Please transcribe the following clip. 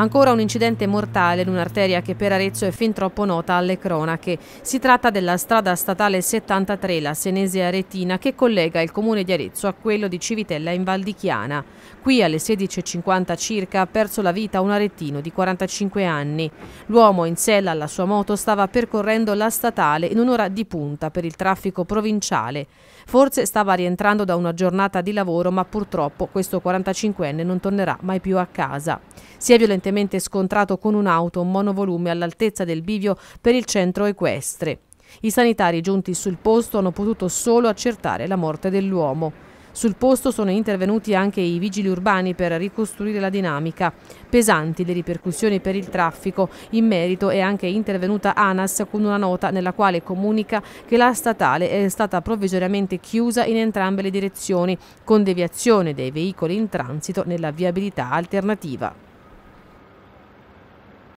Ancora un incidente mortale in un'arteria che per Arezzo è fin troppo nota alle cronache. Si tratta della strada statale 73, la Senese Aretina, che collega il comune di Arezzo a quello di Civitella in Val di Chiana. Qui alle 16.50 circa ha perso la vita un arettino di 45 anni. L'uomo in sella alla sua moto stava percorrendo la statale in un'ora di punta per il traffico provinciale. Forse stava rientrando da una giornata di lavoro ma purtroppo questo 45enne non tornerà mai più a casa. Si è violentemente recentemente scontrato con un'auto monovolume all'altezza del bivio per il centro equestre. I sanitari giunti sul posto hanno potuto solo accertare la morte dell'uomo. Sul posto sono intervenuti anche i vigili urbani per ricostruire la dinamica. Pesanti le ripercussioni per il traffico. In merito è anche intervenuta ANAS con una nota nella quale comunica che la statale è stata provvisoriamente chiusa in entrambe le direzioni, con deviazione dei veicoli in transito nella viabilità alternativa.